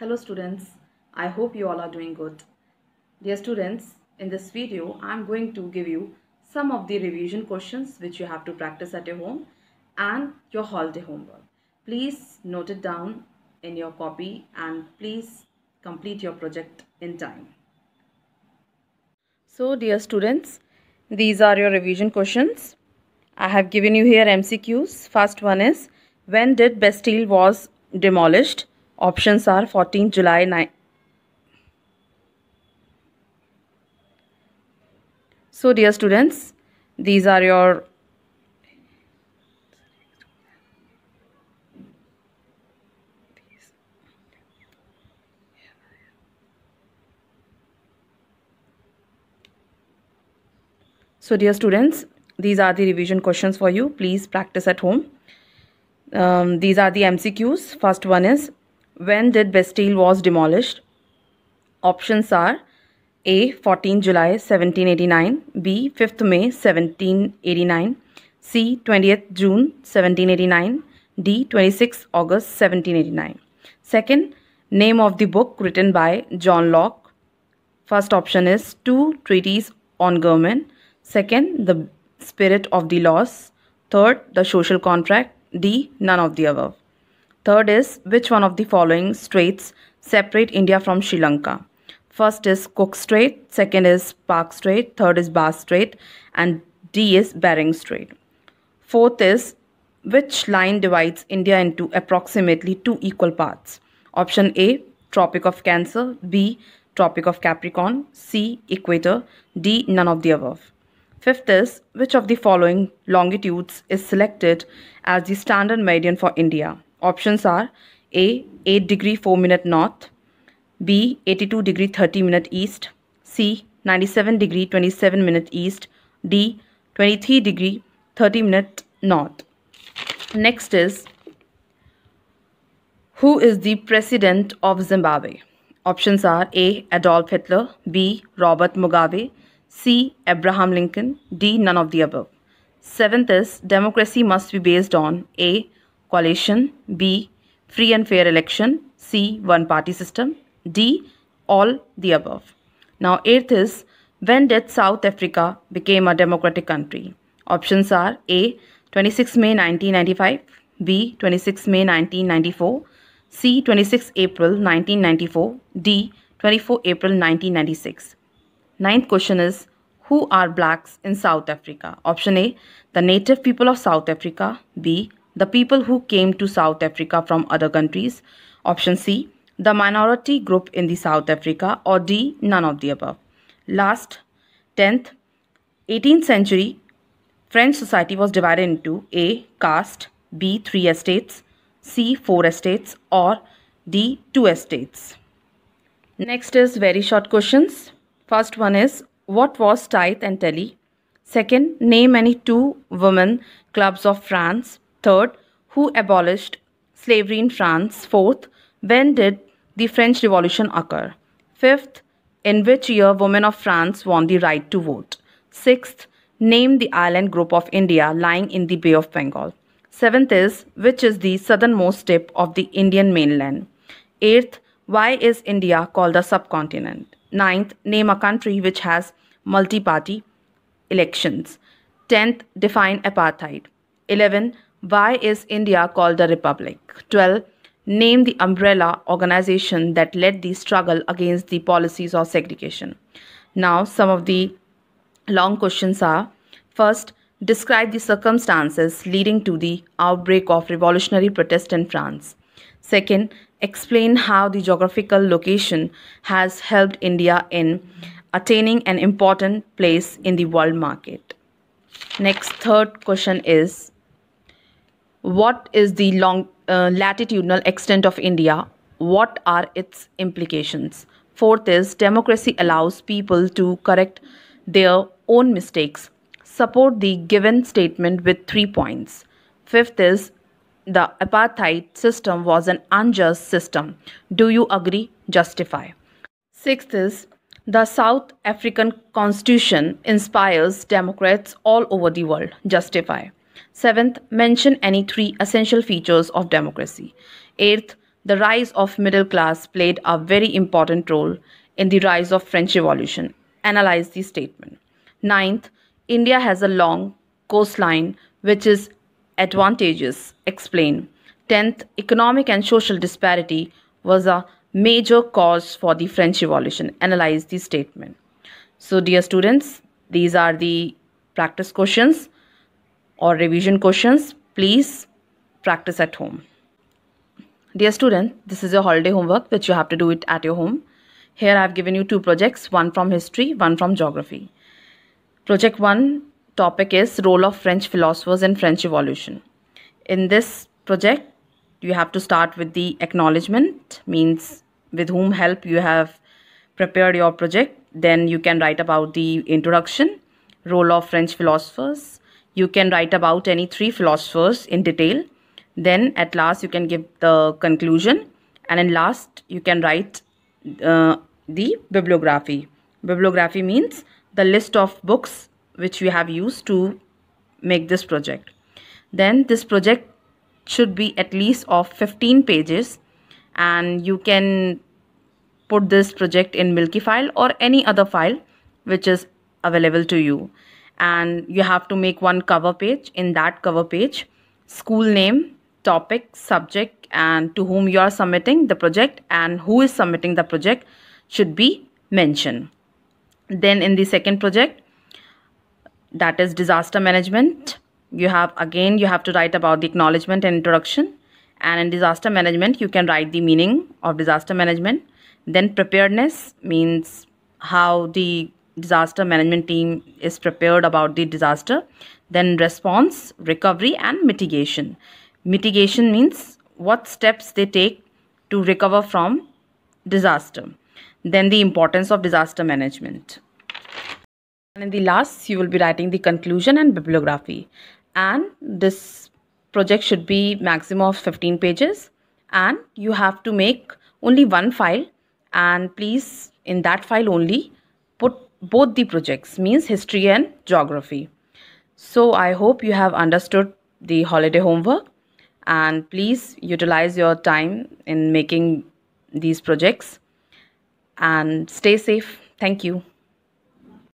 Hello students, I hope you all are doing good. Dear students, in this video I am going to give you some of the revision questions which you have to practice at your home and your holiday homework. Please note it down in your copy and please complete your project in time. So dear students, these are your revision questions. I have given you here MCQs. First one is, when did Bastille was demolished? Options are 14th July 9. So dear students, these are your So dear students, these are the revision questions for you. Please practice at home. Um, these are the MCQs. First one is when did Bastille was demolished? Options are A. 14 July 1789 B. 5th May 1789 C. 20th June 1789 D. 26 August 1789 Second, name of the book written by John Locke. First option is Two Treaties on Government. Second, The Spirit of the Laws. Third, The Social Contract. D. None of the above. Third is which one of the following straits separate India from Sri Lanka? First is Cook Strait, second is Park Strait, third is Bass Strait, and D is Bering Strait. Fourth is which line divides India into approximately two equal parts? Option A, Tropic of Cancer, B, Tropic of Capricorn, C, Equator, D, none of the above. Fifth is which of the following longitudes is selected as the standard meridian for India? Options are A. 8 degree 4 minute north B. 82 degree 30 minute east C. 97 degree 27 minute east D. 23 degree 30 minute north. Next is Who is the President of Zimbabwe? Options are A. Adolf Hitler B. Robert Mugabe C. Abraham Lincoln D. None of the above. Seventh is democracy must be based on A coalition, B. Free and fair election, C. One party system, D. All the above. Now, eighth is when did South Africa became a democratic country? Options are A. 26 May 1995, B. 26 May 1994, C. 26 April 1994, D. 24 April 1996. Ninth question is Who are blacks in South Africa? Option A. The native people of South Africa. B the people who came to South Africa from other countries. Option C, the minority group in the South Africa. Or D, none of the above. Last, 10th, 18th century, French society was divided into A, caste, B, three estates, C, four estates, or D, two estates. Next is very short questions. First one is What was tithe and telly? Second, name any two women clubs of France. Third, who abolished slavery in France? Fourth, when did the French Revolution occur? Fifth, in which year women of France won the right to vote? Sixth, name the island group of India lying in the Bay of Bengal. Seventh is, which is the southernmost tip of the Indian mainland? Eighth, why is India called a subcontinent? Ninth, name a country which has multi party elections. Tenth, define apartheid. Eleventh. Why is India called a republic? 12. Name the umbrella organization that led the struggle against the policies of segregation. Now, some of the long questions are first, describe the circumstances leading to the outbreak of revolutionary protest in France. Second, explain how the geographical location has helped India in attaining an important place in the world market. Next, third question is what is the long uh, latitudinal extent of India? What are its implications? Fourth is democracy allows people to correct their own mistakes. Support the given statement with three points. Fifth is the apartheid system was an unjust system. Do you agree? Justify. Sixth is the South African Constitution inspires Democrats all over the world. Justify. Seventh, mention any three essential features of democracy. Eighth, the rise of middle class played a very important role in the rise of French Revolution. Analyze the statement. Ninth, India has a long coastline which is advantageous. Explain. Tenth, economic and social disparity was a major cause for the French Revolution. Analyze the statement. So, dear students, these are the practice questions or revision questions, please practice at home. Dear student, this is your holiday homework which you have to do it at your home. Here I have given you two projects, one from history, one from geography. Project 1 topic is role of French philosophers in French Revolution. In this project, you have to start with the acknowledgement, means with whom help you have prepared your project. Then you can write about the introduction, role of French philosophers, you can write about any three philosophers in detail then at last you can give the conclusion and in last you can write uh, the bibliography bibliography means the list of books which you have used to make this project then this project should be at least of 15 pages and you can put this project in milky file or any other file which is available to you and you have to make one cover page in that cover page school name topic subject and to whom you are submitting the project and who is submitting the project should be mentioned then in the second project that is disaster management you have again you have to write about the acknowledgement and introduction and in disaster management you can write the meaning of disaster management then preparedness means how the disaster management team is prepared about the disaster then response recovery and mitigation mitigation means what steps they take to recover from disaster then the importance of disaster management and in the last you will be writing the conclusion and bibliography and this project should be maximum of 15 pages and you have to make only one file and please in that file only both the projects means history and geography so i hope you have understood the holiday homework and please utilize your time in making these projects and stay safe thank you